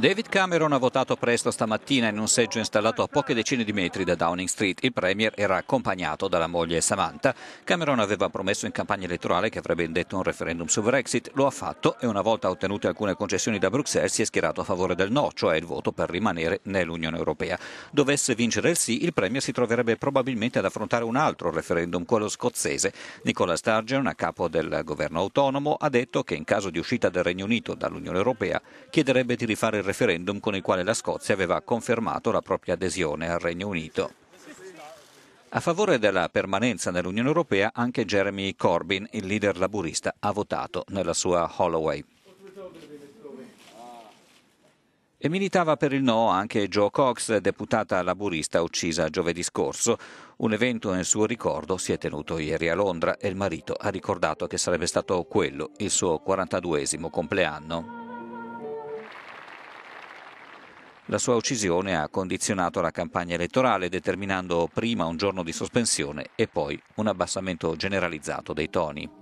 David Cameron ha votato presto stamattina in un seggio installato a poche decine di metri da Downing Street. Il Premier era accompagnato dalla moglie Samantha. Cameron aveva promesso in campagna elettorale che avrebbe indetto un referendum su Brexit. Lo ha fatto e una volta ottenute alcune concessioni da Bruxelles si è schierato a favore del no, cioè il voto per rimanere nell'Unione Europea. Dovesse vincere il sì, il Premier si troverebbe probabilmente ad affrontare un altro referendum, quello scozzese. Nicola Sturgeon, a capo del governo autonomo, ha detto che in caso di uscita del Regno Unito dall'Unione Europea chiederebbe di rifare il referendum con il quale la Scozia aveva confermato la propria adesione al Regno Unito. A favore della permanenza nell'Unione Europea anche Jeremy Corbyn, il leader laburista, ha votato nella sua Holloway. E militava per il no anche Joe Cox, deputata laburista uccisa giovedì scorso. Un evento nel suo ricordo si è tenuto ieri a Londra e il marito ha ricordato che sarebbe stato quello il suo 42 esimo compleanno. La sua uccisione ha condizionato la campagna elettorale, determinando prima un giorno di sospensione e poi un abbassamento generalizzato dei toni.